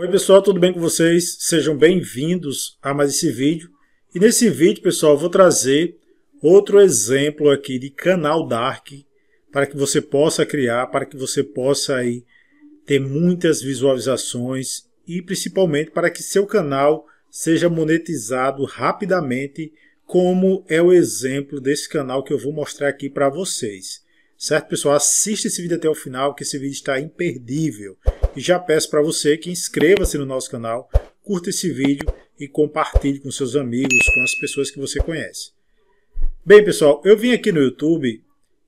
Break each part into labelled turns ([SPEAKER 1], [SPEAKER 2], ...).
[SPEAKER 1] Oi pessoal, tudo bem com vocês? Sejam bem-vindos a mais esse vídeo. E nesse vídeo, pessoal, eu vou trazer outro exemplo aqui de canal Dark para que você possa criar, para que você possa aí ter muitas visualizações e principalmente para que seu canal seja monetizado rapidamente, como é o exemplo desse canal que eu vou mostrar aqui para vocês. Certo, pessoal? Assista esse vídeo até o final, que esse vídeo está imperdível. E já peço para você que inscreva-se no nosso canal, curta esse vídeo e compartilhe com seus amigos, com as pessoas que você conhece. Bem, pessoal, eu vim aqui no YouTube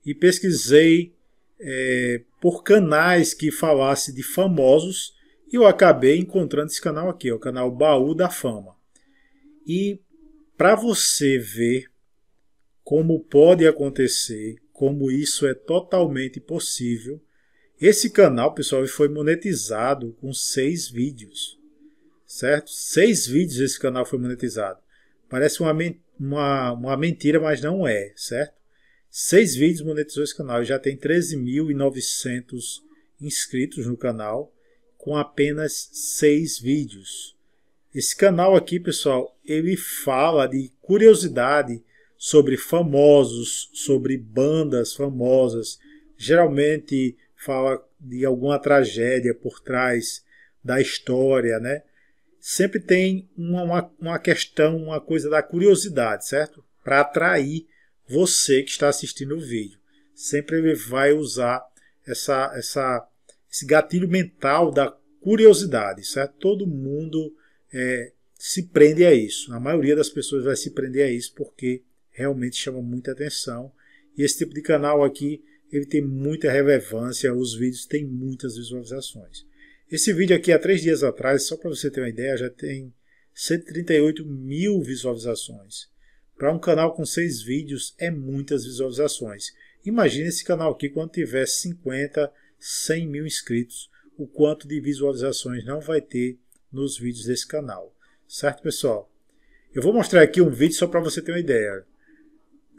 [SPEAKER 1] e pesquisei é, por canais que falasse de famosos e eu acabei encontrando esse canal aqui, o canal Baú da Fama. E para você ver como pode acontecer, como isso é totalmente possível, esse canal, pessoal, foi monetizado com seis vídeos, certo? Seis vídeos esse canal foi monetizado. Parece uma, uma, uma mentira, mas não é, certo? Seis vídeos monetizou esse canal. Já tem 13.900 inscritos no canal com apenas seis vídeos. Esse canal aqui, pessoal, ele fala de curiosidade sobre famosos, sobre bandas famosas, geralmente fala de alguma tragédia por trás da história, né? Sempre tem uma, uma questão, uma coisa da curiosidade, certo? Para atrair você que está assistindo o vídeo. Sempre ele vai usar essa, essa, esse gatilho mental da curiosidade, certo? Todo mundo é, se prende a isso. A maioria das pessoas vai se prender a isso porque realmente chama muita atenção. E esse tipo de canal aqui ele tem muita relevância, os vídeos têm muitas visualizações. Esse vídeo aqui, há três dias atrás, só para você ter uma ideia, já tem 138 mil visualizações. Para um canal com seis vídeos, é muitas visualizações. Imagina esse canal aqui quando tiver 50, 100 mil inscritos, o quanto de visualizações não vai ter nos vídeos desse canal. Certo, pessoal? Eu vou mostrar aqui um vídeo só para você ter uma ideia.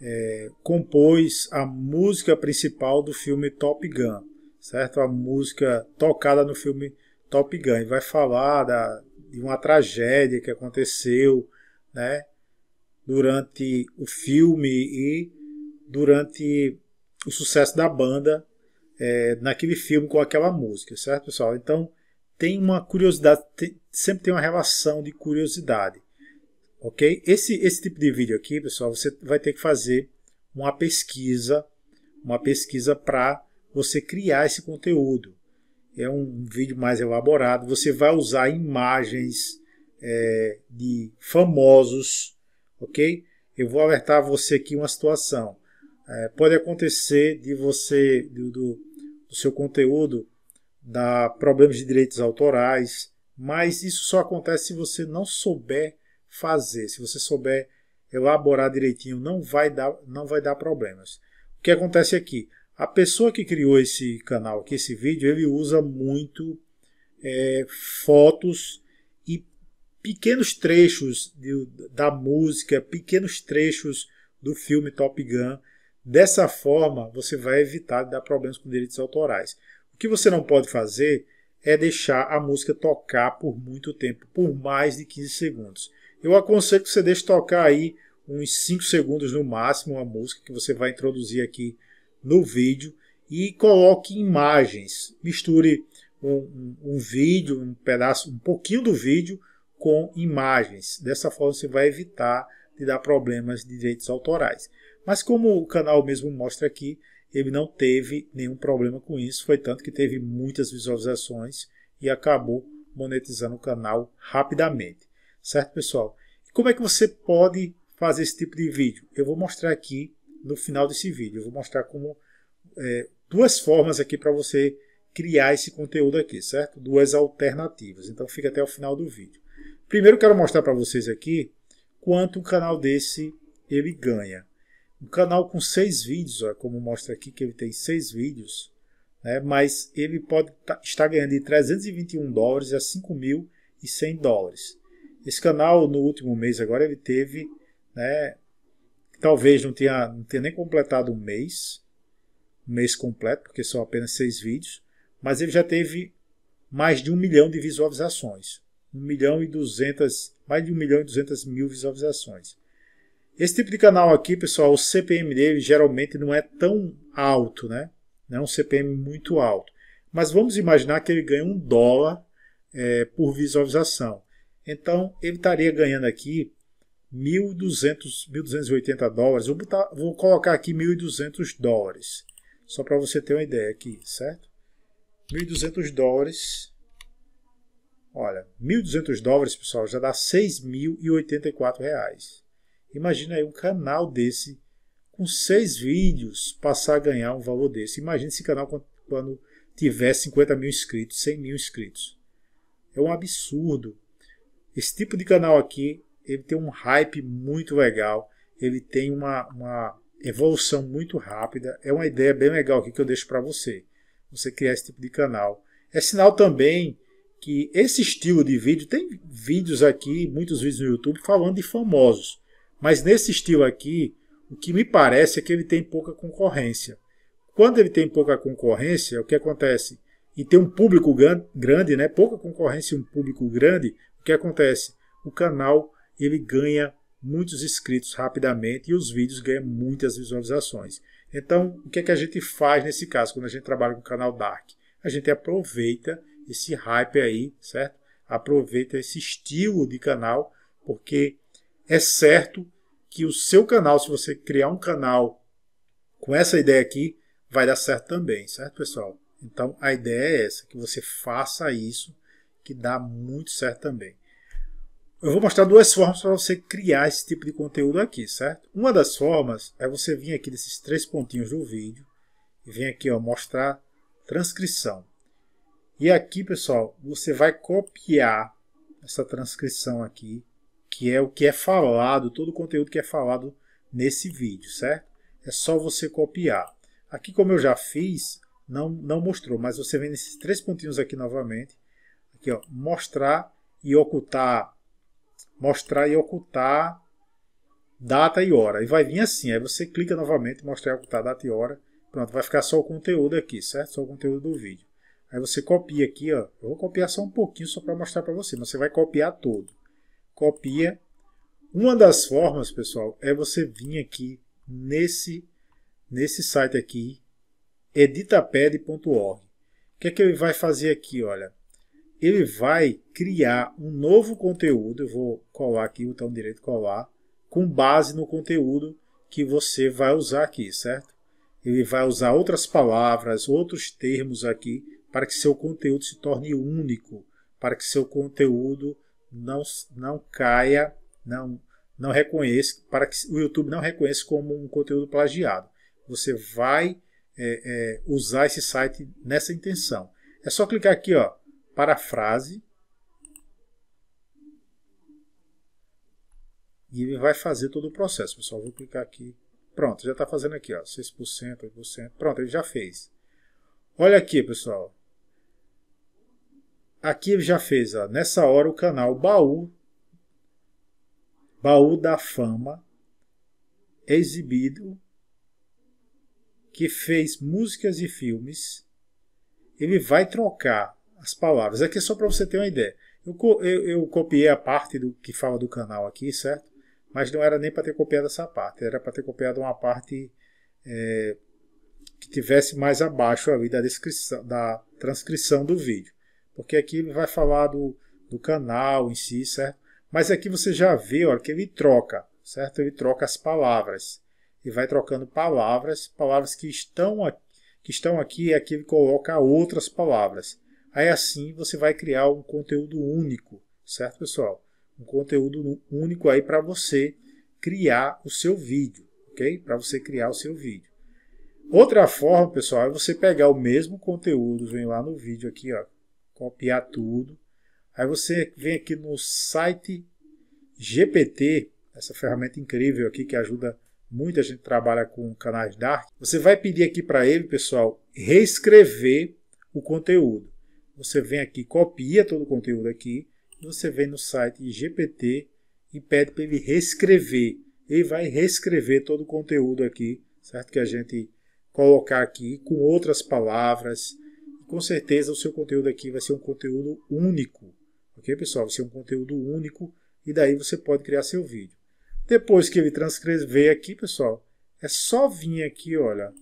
[SPEAKER 1] é, compôs a música principal do filme Top Gun, certo? A música tocada no filme Top Gun. E vai falar da, de uma tragédia que aconteceu, né? Durante o filme e durante o sucesso da banda é, naquele filme com aquela música, certo, pessoal? Então tem uma curiosidade, tem, sempre tem uma relação de curiosidade ok? Esse, esse tipo de vídeo aqui, pessoal, você vai ter que fazer uma pesquisa, uma pesquisa para você criar esse conteúdo. É um vídeo mais elaborado, você vai usar imagens é, de famosos, ok? Eu vou alertar você aqui uma situação. É, pode acontecer de você, do, do, do seu conteúdo, dar problemas de direitos autorais, mas isso só acontece se você não souber fazer, se você souber elaborar direitinho, não vai dar, não vai dar problemas. O que acontece aqui? A pessoa que criou esse canal aqui, esse vídeo, ele usa muito é, fotos e pequenos trechos de, da música, pequenos trechos do filme Top Gun. Dessa forma, você vai evitar dar problemas com direitos autorais. O que você não pode fazer é deixar a música tocar por muito tempo, por mais de 15 segundos. Eu aconselho que você deixe tocar aí uns 5 segundos no máximo a música que você vai introduzir aqui no vídeo e coloque imagens. Misture um, um, um, vídeo, um pedaço, um pouquinho do vídeo com imagens. Dessa forma você vai evitar de dar problemas de direitos autorais. Mas como o canal mesmo mostra aqui, ele não teve nenhum problema com isso, foi tanto que teve muitas visualizações e acabou monetizando o canal rapidamente. Certo, pessoal? E como é que você pode fazer esse tipo de vídeo? Eu vou mostrar aqui no final desse vídeo. Eu vou mostrar como é, duas formas aqui para você criar esse conteúdo aqui, certo? Duas alternativas. Então fica até o final do vídeo. Primeiro quero mostrar para vocês aqui quanto um canal desse ele ganha. Um canal com seis vídeos, ó, como mostra aqui que ele tem seis vídeos, né, mas ele pode tá, estar ganhando de 321 dólares a 5.100 dólares. Esse canal, no último mês agora, ele teve, né, talvez não tenha, não tenha nem completado um mês, um mês completo, porque são apenas seis vídeos, mas ele já teve mais de um milhão de visualizações. um milhão e duzentas, mais de um milhão e duzentas mil visualizações. Esse tipo de canal aqui, pessoal, o CPM dele geralmente não é tão alto, né? Não é um CPM muito alto. Mas vamos imaginar que ele ganha um dólar é, por visualização. Então, ele estaria ganhando aqui 1.200, 1.280 dólares. Vou, botar, vou colocar aqui 1.200 dólares, só para você ter uma ideia aqui, certo? 1.200 dólares. Olha, 1.200 dólares, pessoal, já dá 6.084 reais. Imagina aí um canal desse, com seis vídeos, passar a ganhar um valor desse. Imagina esse canal quando, quando tiver 50 mil inscritos, 100 mil inscritos. É um absurdo esse tipo de canal aqui, ele tem um hype muito legal, ele tem uma, uma evolução muito rápida. É uma ideia bem legal aqui que eu deixo para você. Você criar esse tipo de canal. É sinal também que esse estilo de vídeo, tem vídeos aqui, muitos vídeos no YouTube falando de famosos. Mas nesse estilo aqui, o que me parece é que ele tem pouca concorrência. Quando ele tem pouca concorrência, o que acontece? E tem um público grande, né? pouca concorrência e um público grande, o que acontece? O canal ele ganha muitos inscritos rapidamente e os vídeos ganham muitas visualizações. Então, o que é que a gente faz nesse caso quando a gente trabalha com canal dark? A gente aproveita esse hype aí, certo? Aproveita esse estilo de canal, porque é certo que o seu canal, se você criar um canal com essa ideia aqui, vai dar certo também, certo, pessoal? Então, a ideia é essa, que você faça isso que dá muito certo também. Eu vou mostrar duas formas para você criar esse tipo de conteúdo aqui, certo? Uma das formas é você vir aqui nesses três pontinhos do vídeo e vir aqui, ó, mostrar transcrição. E aqui, pessoal, você vai copiar essa transcrição aqui, que é o que é falado, todo o conteúdo que é falado nesse vídeo, certo? É só você copiar. Aqui, como eu já fiz, não, não mostrou, mas você vem nesses três pontinhos aqui novamente Aqui, ó, mostrar e ocultar. Mostrar e ocultar data e hora. E vai vir assim. Aí você clica novamente, mostrar e ocultar data e hora. Pronto, vai ficar só o conteúdo aqui, certo? Só o conteúdo do vídeo. Aí você copia aqui, ó. Eu vou copiar só um pouquinho só para mostrar para você, mas você vai copiar todo. Copia. Uma das formas, pessoal, é você vir aqui nesse nesse site aqui, editapad.org. O que é que ele vai fazer aqui, olha? ele vai criar um novo conteúdo. Eu vou colar aqui, o botão direito colar, com base no conteúdo que você vai usar aqui, certo? Ele vai usar outras palavras, outros termos aqui, para que seu conteúdo se torne único, para que seu conteúdo não, não caia, não, não reconheça, para que o YouTube não reconheça como um conteúdo plagiado. Você vai é, é, usar esse site nessa intenção. É só clicar aqui, ó, para frase e ele vai fazer todo o processo. Pessoal, vou clicar aqui. Pronto, já está fazendo aqui, ó, 6%, 8%. Pronto, ele já fez. Olha aqui, pessoal. Aqui ele já fez, ó, nessa hora o canal Baú Baú da Fama exibido que fez músicas e filmes, ele vai trocar as palavras. Aqui é só para você ter uma ideia. Eu, eu, eu, copiei a parte do que fala do canal aqui, certo? Mas não era nem para ter copiado essa parte, era para ter copiado uma parte é, que tivesse mais abaixo ali da descrição, da transcrição do vídeo, porque aqui ele vai falar do, do canal em si, certo? Mas aqui você já vê, olha, que ele troca, certo? Ele troca as palavras e vai trocando palavras, palavras que estão aqui, que estão aqui, aqui é ele coloca outras palavras. Aí assim você vai criar um conteúdo único, certo, pessoal? Um conteúdo único aí para você criar o seu vídeo, ok? Para você criar o seu vídeo. Outra forma, pessoal, é você pegar o mesmo conteúdo, vem lá no vídeo aqui, ó, copiar tudo. Aí você vem aqui no site GPT, essa ferramenta incrível aqui que ajuda muita gente trabalha com canais Dark. Você vai pedir aqui para ele, pessoal, reescrever o conteúdo. Você vem aqui, copia todo o conteúdo aqui, você vem no site GPT e pede para ele reescrever. Ele vai reescrever todo o conteúdo aqui, certo? Que a gente colocar aqui com outras palavras. Com certeza o seu conteúdo aqui vai ser um conteúdo único, ok, pessoal? Vai ser um conteúdo único e daí você pode criar seu vídeo. Depois que ele transcrever aqui, pessoal, é só vir aqui, olha,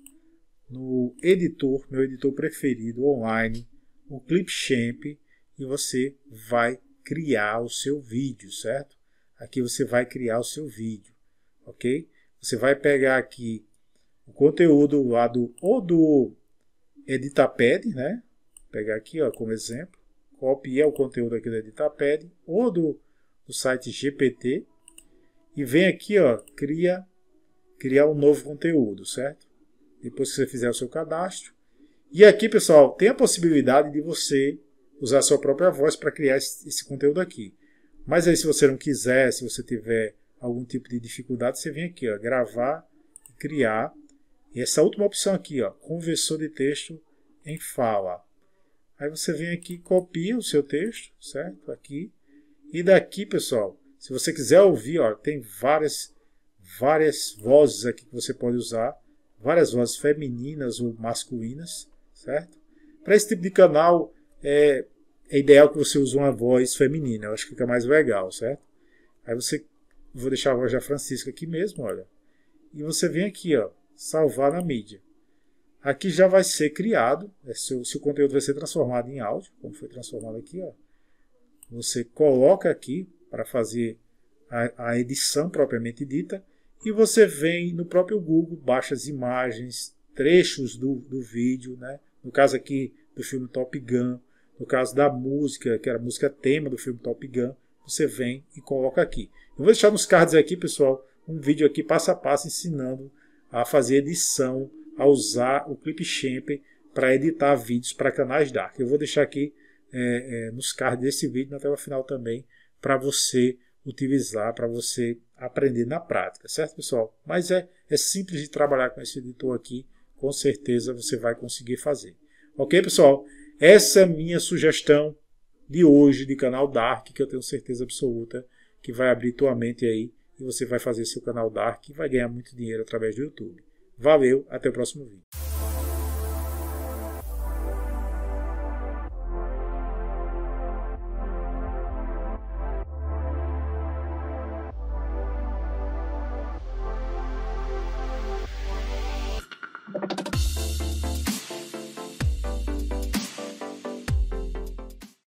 [SPEAKER 1] no editor, meu editor preferido online, o Clipchamp e você vai criar o seu vídeo, certo? Aqui você vai criar o seu vídeo, ok? Você vai pegar aqui o conteúdo lá do ou do Editapad, né? Vou pegar aqui, ó, como exemplo, copiar o conteúdo aqui do Editapad ou do, do site GPT e vem aqui, ó, cria criar um novo conteúdo, certo? Depois que você fizer o seu cadastro, e aqui, pessoal, tem a possibilidade de você usar a sua própria voz para criar esse, esse conteúdo aqui. Mas aí, se você não quiser, se você tiver algum tipo de dificuldade, você vem aqui, ó, gravar, criar. E essa última opção aqui, ó, conversor de texto em fala. Aí você vem aqui, copia o seu texto, certo? Aqui. E daqui, pessoal, se você quiser ouvir, ó, tem várias, várias vozes aqui que você pode usar. Várias vozes femininas ou masculinas certo? Para esse tipo de canal, é, é, ideal que você use uma voz feminina, eu acho que fica mais legal, certo? Aí você, vou deixar a voz da Francisca aqui mesmo, olha. E você vem aqui, ó, salvar na mídia. Aqui já vai ser criado, é seu, conteúdo vai ser transformado em áudio, como foi transformado aqui, ó. Você coloca aqui para fazer a, a edição propriamente dita e você vem no próprio Google, baixa as imagens, trechos do, do vídeo, né? No caso aqui do filme Top Gun, no caso da música, que era a música tema do filme Top Gun, você vem e coloca aqui. Eu vou deixar nos cards aqui, pessoal, um vídeo aqui passo a passo ensinando a fazer edição, a usar o Clipchamp para editar vídeos para canais Dark. Eu vou deixar aqui é, é, nos cards desse vídeo, na tela final também, para você utilizar, para você aprender na prática, certo, pessoal? Mas é, é simples de trabalhar com esse editor aqui com certeza você vai conseguir fazer. Ok, pessoal? Essa é a minha sugestão de hoje de canal Dark, que eu tenho certeza absoluta que vai abrir tua mente aí e você vai fazer seu canal Dark e vai ganhar muito dinheiro através do YouTube. Valeu, até o próximo vídeo.